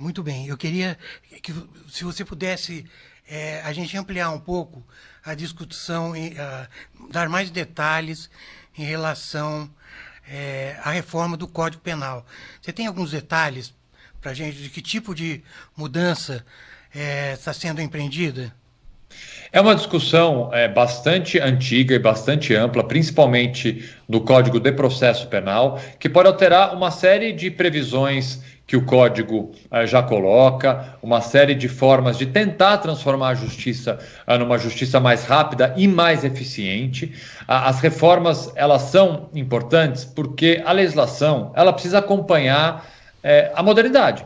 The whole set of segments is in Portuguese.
Muito bem. Eu queria que, se você pudesse, é, a gente ampliar um pouco a discussão, e, uh, dar mais detalhes em relação é, à reforma do Código Penal. Você tem alguns detalhes para a gente de que tipo de mudança é, está sendo empreendida? É uma discussão é, bastante antiga e bastante ampla, principalmente do Código de Processo Penal, que pode alterar uma série de previsões que o código é, já coloca, uma série de formas de tentar transformar a justiça é, numa justiça mais rápida e mais eficiente. as reformas elas são importantes porque a legislação ela precisa acompanhar é, a modernidade,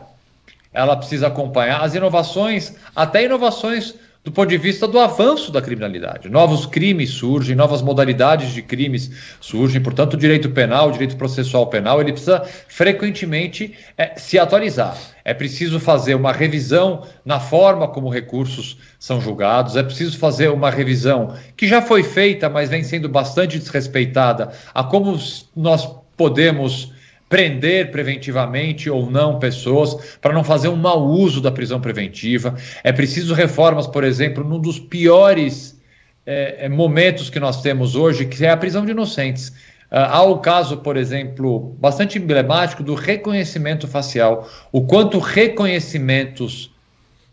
ela precisa acompanhar as inovações, até inovações do ponto de vista do avanço da criminalidade. Novos crimes surgem, novas modalidades de crimes surgem, portanto, o direito penal, o direito processual penal, ele precisa frequentemente é, se atualizar. É preciso fazer uma revisão na forma como recursos são julgados, é preciso fazer uma revisão que já foi feita, mas vem sendo bastante desrespeitada, a como nós podemos prender preventivamente ou não pessoas, para não fazer um mau uso da prisão preventiva. É preciso reformas, por exemplo, num dos piores é, é momentos que nós temos hoje, que é a prisão de inocentes. Ah, há o caso, por exemplo, bastante emblemático do reconhecimento facial. O quanto reconhecimentos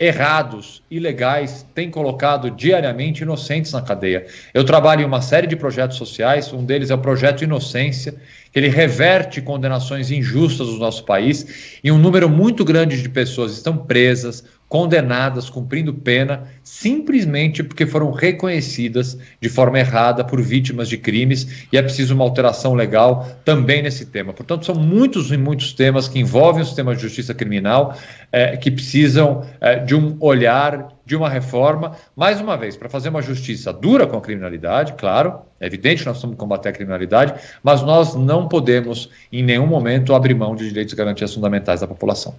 errados, ilegais, têm colocado diariamente inocentes na cadeia. Eu trabalho em uma série de projetos sociais, um deles é o Projeto Inocência, que ele reverte condenações injustas do nosso país, e um número muito grande de pessoas estão presas, condenadas, cumprindo pena, simplesmente porque foram reconhecidas de forma errada por vítimas de crimes e é preciso uma alteração legal também nesse tema. Portanto, são muitos e muitos temas que envolvem o sistema de justiça criminal eh, que precisam eh, de um olhar, de uma reforma, mais uma vez, para fazer uma justiça dura com a criminalidade, claro, é evidente que nós temos que combater a criminalidade, mas nós não podemos em nenhum momento abrir mão de direitos e garantias fundamentais da população.